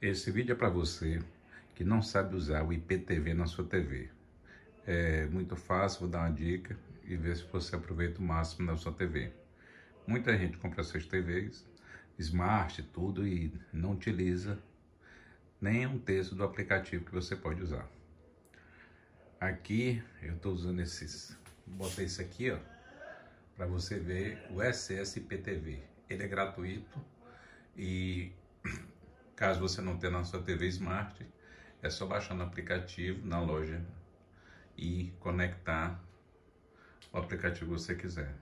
Esse vídeo é para você que não sabe usar o IPTV na sua TV. É muito fácil, vou dar uma dica e ver se você aproveita o máximo na sua TV. Muita gente compra suas TVs, smart, tudo, e não utiliza nem um terço do aplicativo que você pode usar. Aqui eu estou usando esses, botei isso aqui, ó, para você ver o SS IPTV. Ele é gratuito e Caso você não tenha na sua TV Smart, é só baixar no aplicativo, na loja e conectar o aplicativo que você quiser.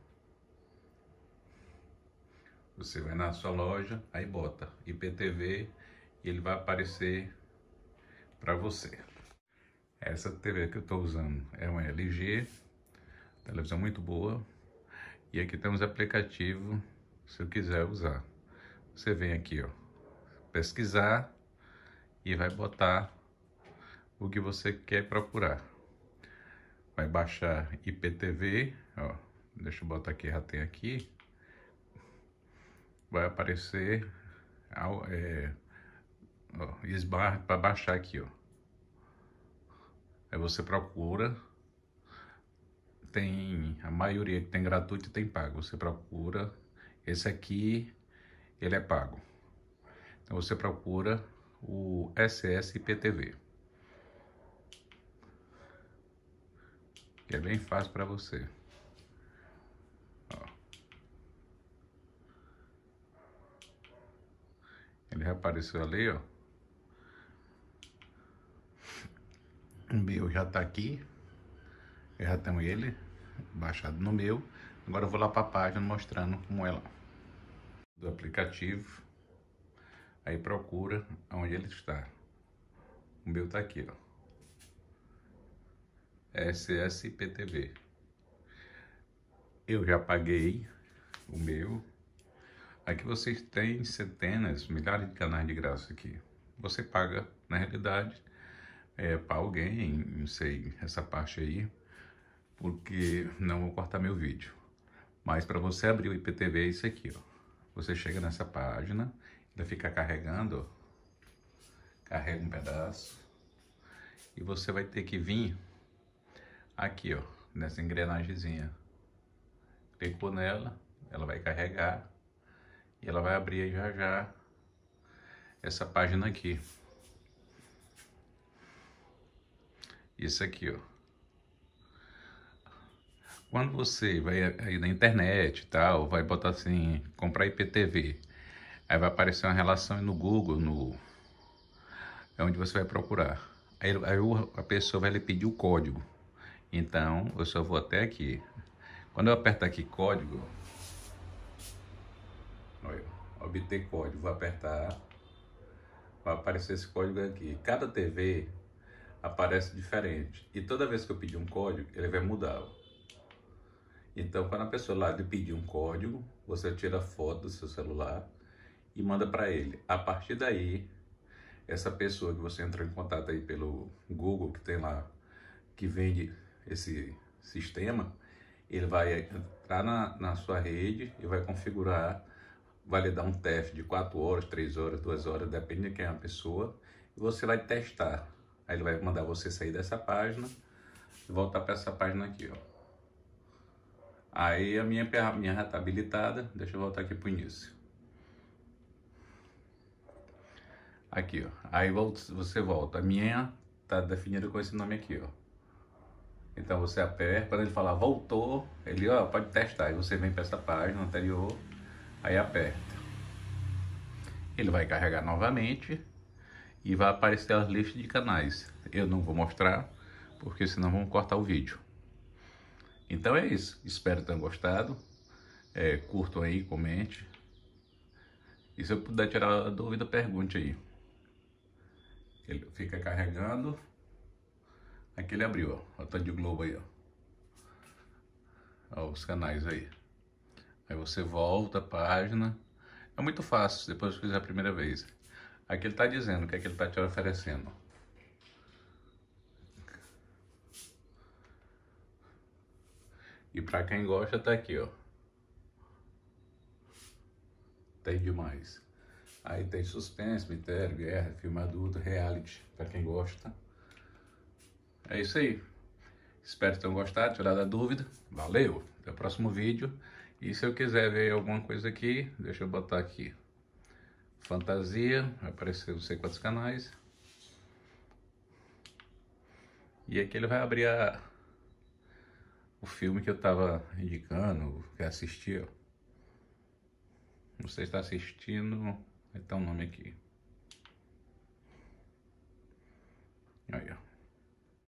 Você vai na sua loja, aí bota IPTV e ele vai aparecer para você. Essa TV que eu estou usando é uma LG, televisão muito boa. E aqui temos aplicativo, se eu quiser usar. Você vem aqui, ó pesquisar e vai botar o que você quer procurar. Vai baixar IPTV, ó, deixa eu botar aqui, já tem aqui. Vai aparecer, é, esbarra para baixar aqui, ó. Aí você procura, tem a maioria que tem gratuito e tem pago. Você procura, esse aqui, ele é pago você procura o SSPTV. Que é bem fácil para você. Ó. Ele apareceu ali, ó. O meu já está aqui. Eu já tenho ele baixado no meu. Agora eu vou lá para a página mostrando como é lá. Do aplicativo. Aí procura onde ele está. O meu está aqui, ó. SSPTV. Eu já paguei o meu. Aqui vocês têm centenas, milhares de canais de graça aqui. Você paga, na realidade, é, para alguém, não sei, essa parte aí, porque não vou cortar meu vídeo. Mas para você abrir o IPTV é isso aqui, ó. Você chega nessa página ele fica carregando, carrega um pedaço e você vai ter que vir aqui, ó, nessa engrenagemzinha. Clicou nela, ela vai carregar e ela vai abrir já já essa página aqui. Isso aqui, ó. Quando você vai aí na internet e tal, vai botar assim, comprar IPTV. Aí vai aparecer uma relação no Google, no é onde você vai procurar. Aí, aí a pessoa vai lhe pedir o código. Então, eu só vou até aqui. Quando eu apertar aqui código, olha, obter código, vou apertar, vai aparecer esse código aqui. Cada TV aparece diferente. E toda vez que eu pedir um código, ele vai mudar. Então, quando a pessoa lá lhe pedir um código, você tira a foto do seu celular e manda para ele. A partir daí, essa pessoa que você entrou em contato aí pelo Google, que tem lá, que vende esse sistema, ele vai entrar na, na sua rede e vai configurar, vai lhe dar um teste de 4 horas, 3 horas, 2 horas, depende de quem é a pessoa, e você vai testar. Aí ele vai mandar você sair dessa página e voltar para essa página aqui, ó. Aí a minha, minha já está habilitada, deixa eu voltar aqui para o início. Aqui, ó. Aí você volta. A minha tá definida com esse nome aqui, ó. Então você aperta, quando ele falar voltou, ele, ó, pode testar. Aí você vem para essa página anterior, aí aperta. Ele vai carregar novamente e vai aparecer as listas de canais. Eu não vou mostrar, porque senão vão cortar o vídeo. Então é isso. Espero que tenham gostado. É, curtam aí, comente. E se eu puder tirar a dúvida, pergunte aí. Ele fica carregando. Aqui ele abriu, ó. O tanto de globo aí, ó. ó. Os canais aí. Aí você volta a página. É muito fácil, depois que fizer a primeira vez. Aqui ele está dizendo o que é que ele está te oferecendo. E para quem gosta, tá aqui, ó. Tem demais. Aí tem suspense, mistério, guerra, filme adulto, reality, para quem gosta. É isso aí. Espero que tenham gostado, tirado a dúvida. Valeu, até o próximo vídeo. E se eu quiser ver alguma coisa aqui, deixa eu botar aqui. Fantasia, vai aparecer, não sei quantos canais. E aqui ele vai abrir a... o filme que eu estava indicando, que assistia. Você está assistindo Vai estar o nome aqui. Aí, ó.